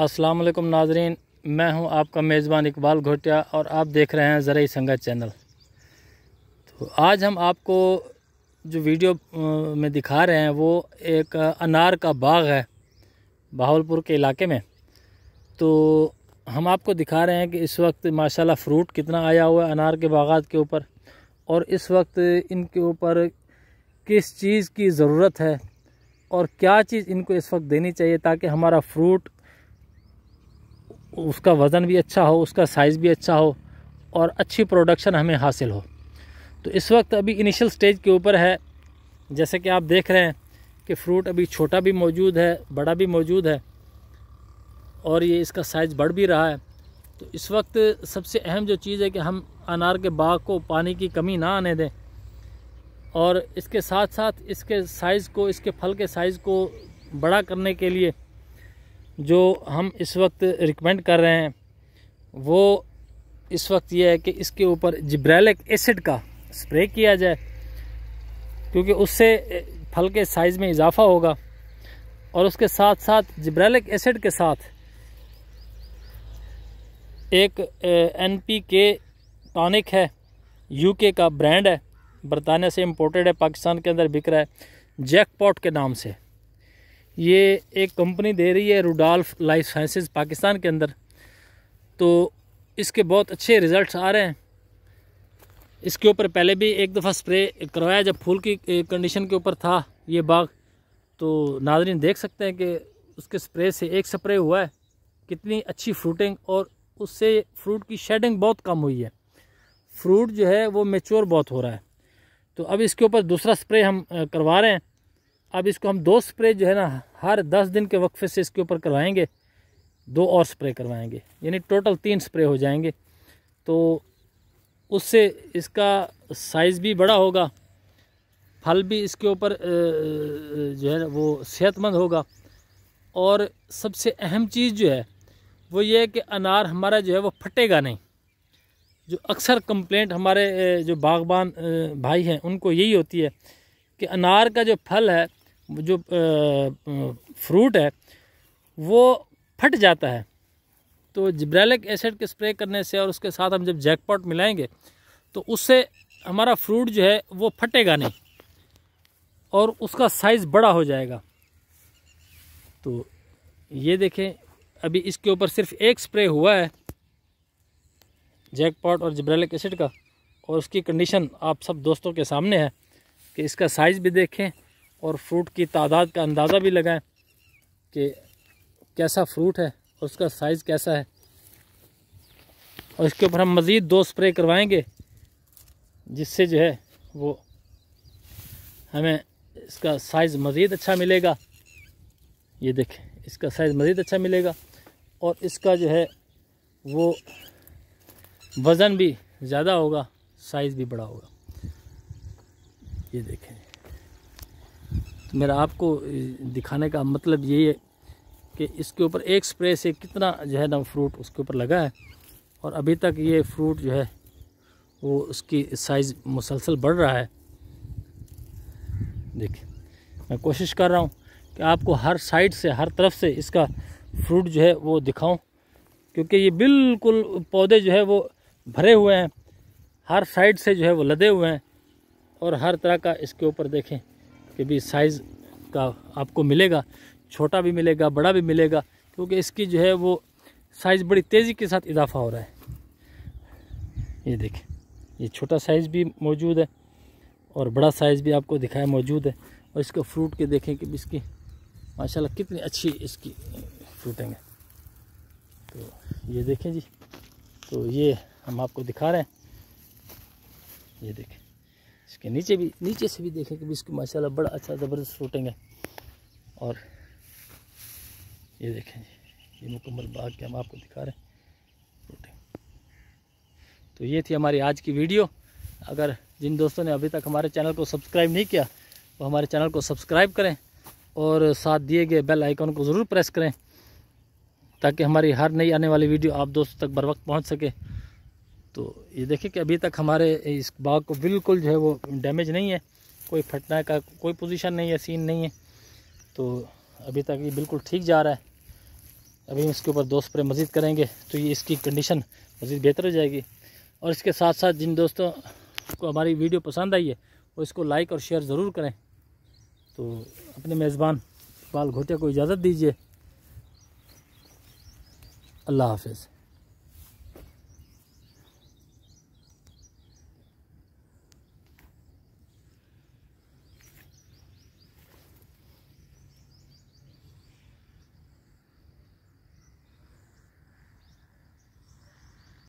अस्सलाम वालेकुम नाजरीन मैं हूं आपका मेज़बान इकबाल घोटिया और आप देख रहे हैं ज़रा संगत चैनल तो आज हम आपको जो वीडियो में दिखा रहे हैं वो एक अनार का बाग है बहावलपुर के इलाके में तो हम आपको दिखा रहे हैं कि इस वक्त माशाल्लाह फ्रूट कितना आया हुआ है अनार के बागात के ऊपर और इस वक्त इनके ऊपर किस चीज़ की ज़रूरत है और क्या चीज़ इनको इस वक्त देनी चाहिए ताकि हमारा फ्रूट उसका वज़न भी अच्छा हो उसका साइज़ भी अच्छा हो और अच्छी प्रोडक्शन हमें हासिल हो तो इस वक्त अभी इनिशियल स्टेज के ऊपर है जैसे कि आप देख रहे हैं कि फ्रूट अभी छोटा भी मौजूद है बड़ा भी मौजूद है और ये इसका साइज़ बढ़ भी रहा है तो इस वक्त सबसे अहम जो चीज़ है कि हम अनार के बाग को पानी की कमी ना आने दें और इसके साथ साथ इसके साइज़ को इसके फल के साइज़ को बड़ा करने के लिए जो हम इस वक्त रिकमेंड कर रहे हैं वो इस वक्त ये है कि इसके ऊपर जिब्रैलिक एसिड का स्प्रे किया जाए क्योंकि उससे फल के साइज़ में इजाफा होगा और उसके साथ साथ जिब्रैलिक एसिड के साथ एक एन पी के टॉनिक है यूके का ब्रांड है बरतानिया से इम्पोर्टेड है पाकिस्तान के अंदर बिक रहा है जैकपॉट के नाम से ये एक कंपनी दे रही है रूडाल्फ लाइफ साइंसेस पाकिस्तान के अंदर तो इसके बहुत अच्छे रिज़ल्ट आ रहे हैं इसके ऊपर पहले भी एक दफ़ा स्प्रे करवाया जब फूल की कंडीशन के ऊपर था ये बाग तो नाजरीन देख सकते हैं कि उसके स्प्रे से एक स्प्रे हुआ है कितनी अच्छी फ्रूटिंग और उससे फ्रूट की शेडिंग बहुत कम हुई है फ्रूट जो है वो मेच्योर बहुत हो रहा है तो अब इसके ऊपर दूसरा स्प्रे हम करवा रहे हैं अब इसको हम दो स्प्रे जो है ना हर दस दिन के वक्फे से इसके ऊपर करवाएंगे दो और स्प्रे करवाएंगे यानी टोटल तीन स्प्रे हो जाएंगे तो उससे इसका साइज़ भी बड़ा होगा फल भी इसके ऊपर जो है वो सेहतमंद होगा और सबसे अहम चीज़ जो है वो ये है कि अनार हमारा जो है वो फटेगा नहीं जो अक्सर कंप्लेंट हमारे जो बागबान भाई हैं उनको यही होती है कि अनार का जो फल है जो फ्रूट है वो फट जाता है तो जिब्रैलिक एसिड के स्प्रे करने से और उसके साथ हम जब जैकपॉट मिलाएंगे तो उससे हमारा फ्रूट जो है वो फटेगा नहीं और उसका साइज़ बड़ा हो जाएगा तो ये देखें अभी इसके ऊपर सिर्फ एक स्प्रे हुआ है जैकपॉट और जिब्रैलिक एसिड का और उसकी कंडीशन आप सब दोस्तों के सामने है कि इसका साइज़ भी देखें और फ्रूट की तादाद का अंदाज़ा भी लगाएं कि कैसा फ्रूट है उसका साइज़ कैसा है और इसके ऊपर हम मज़ीद दो स्प्रे करवाएंगे जिससे जो है वो हमें इसका साइज़ मज़ीद अच्छा मिलेगा ये देखें इसका साइज़ मज़ीद अच्छा मिलेगा और इसका जो है वो वज़न भी ज़्यादा होगा साइज़ भी बड़ा होगा ये देखें मेरा आपको दिखाने का मतलब यही है कि इसके ऊपर एक स्प्रे से कितना जो है ना फ्रूट उसके ऊपर लगा है और अभी तक ये फ्रूट जो है वो उसकी साइज़ मुसलसल बढ़ रहा है देखिए मैं कोशिश कर रहा हूँ कि आपको हर साइड से हर तरफ से इसका फ्रूट जो है वो दिखाऊं क्योंकि ये बिल्कुल पौधे जो है वो भरे हुए हैं हर साइड से जो है वो लदे हुए हैं और हर तरह का इसके ऊपर देखें के भी साइज़ का आपको मिलेगा छोटा भी मिलेगा बड़ा भी मिलेगा क्योंकि इसकी जो है वो साइज़ बड़ी तेज़ी के साथ इजाफा हो रहा है ये देखें ये छोटा साइज़ भी मौजूद है और बड़ा साइज़ भी आपको दिखाया मौजूद है और इसको फ्रूट के देखें कि इसकी माशाल्लाह कितनी अच्छी इसकी फ्रूटिंग है तो ये देखें जी तो ये हम आपको दिखा रहे हैं ये देखें इसके नीचे भी नीचे से भी देखें कि इसकी माशाल्लाह बड़ा अच्छा ज़बरदस्त शूटिंग है और ये देखें जी ये मुकम्मल बाग के हम आपको दिखा रहे हैं शूटिंग तो ये थी हमारी आज की वीडियो अगर जिन दोस्तों ने अभी तक हमारे चैनल को सब्सक्राइब नहीं किया वो तो हमारे चैनल को सब्सक्राइब करें और साथ दिए गए बेल आइकॉन को ज़रूर प्रेस करें ताकि हमारी हर नई आने वाली वीडियो आप दोस्तों तक बर वक्त पहुँच सके तो ये देखिए कि अभी तक हमारे इस बाग को बिल्कुल जो है वो डैमेज नहीं है कोई फटना का कोई पोजीशन नहीं है सीन नहीं है तो अभी तक ये बिल्कुल ठीक जा रहा है अभी इसके ऊपर दो स्प्रे मज़ीद करेंगे तो ये इसकी कंडीशन मज़ीद बेहतर हो जाएगी और इसके साथ साथ जिन दोस्तों को हमारी वीडियो पसंद आई है वो इसको लाइक और शेयर ज़रूर करें तो अपने मेज़बान बाल घोटिया को इजाज़त दीजिए अल्लाह हाफिज़